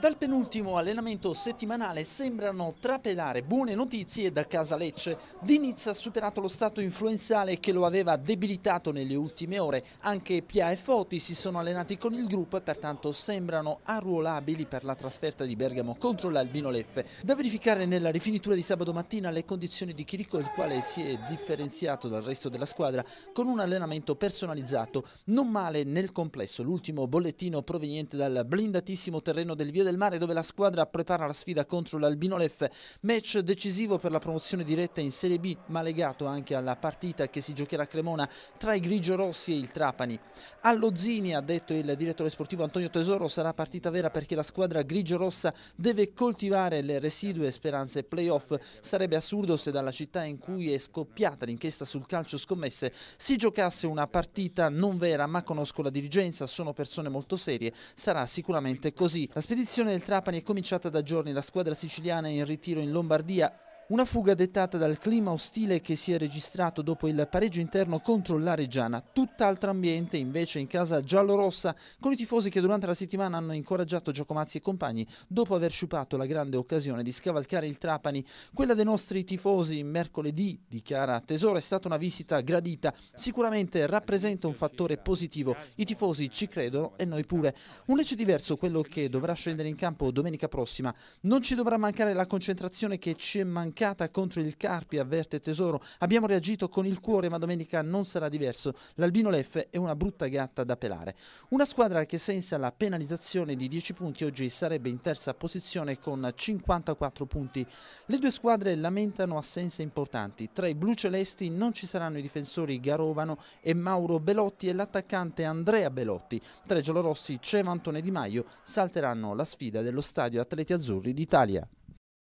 Dal penultimo allenamento settimanale sembrano trapelare buone notizie da casa Lecce. Diniz ha superato lo stato influenzale che lo aveva debilitato nelle ultime ore. Anche Pia e Foti si sono allenati con il gruppo e pertanto sembrano arruolabili per la trasferta di Bergamo contro l'Albino Leffe. Da verificare nella rifinitura di sabato mattina le condizioni di Chirico, il quale si è differenziato dal resto della squadra con un allenamento personalizzato. Non male nel complesso. L'ultimo bollettino proveniente dal blindatissimo terreno del Via del Mare dove la squadra prepara la sfida contro l'Albino l'Albinolef, match decisivo per la promozione diretta in Serie B ma legato anche alla partita che si giocherà a Cremona tra i grigio-rossi e il Trapani. Allo Zini, ha detto il direttore sportivo Antonio Tesoro, sarà partita vera perché la squadra grigio-rossa deve coltivare le residue speranze playoff. Sarebbe assurdo se dalla città in cui è scoppiata l'inchiesta sul calcio scommesse si giocasse una partita non vera ma conosco la dirigenza, sono persone molto serie, sarà sicuramente così. La spedizione preparazione del Trapani è cominciata da giorni, la squadra siciliana è in ritiro in Lombardia una fuga dettata dal clima ostile che si è registrato dopo il pareggio interno contro la l'Areggiana. Tutt'altro ambiente invece in casa giallorossa con i tifosi che durante la settimana hanno incoraggiato Giacomazzi e compagni dopo aver sciupato la grande occasione di scavalcare il Trapani. Quella dei nostri tifosi mercoledì, dichiara Tesoro, è stata una visita gradita. Sicuramente rappresenta un fattore positivo. I tifosi ci credono e noi pure. Un Lecce diverso quello che dovrà scendere in campo domenica prossima. Non ci dovrà mancare la concentrazione che ci è mancata impiccata contro il Carpi, avverte Tesoro. Abbiamo reagito con il cuore, ma domenica non sarà diverso. L'Albino Leff è una brutta gatta da pelare. Una squadra che senza la penalizzazione di 10 punti oggi sarebbe in terza posizione con 54 punti. Le due squadre lamentano assenze importanti. Tra i blu celesti non ci saranno i difensori Garovano e Mauro Belotti e l'attaccante Andrea Belotti. Tra i giallorossi Ceva Antone Di Maio salteranno la sfida dello Stadio Atleti Azzurri d'Italia.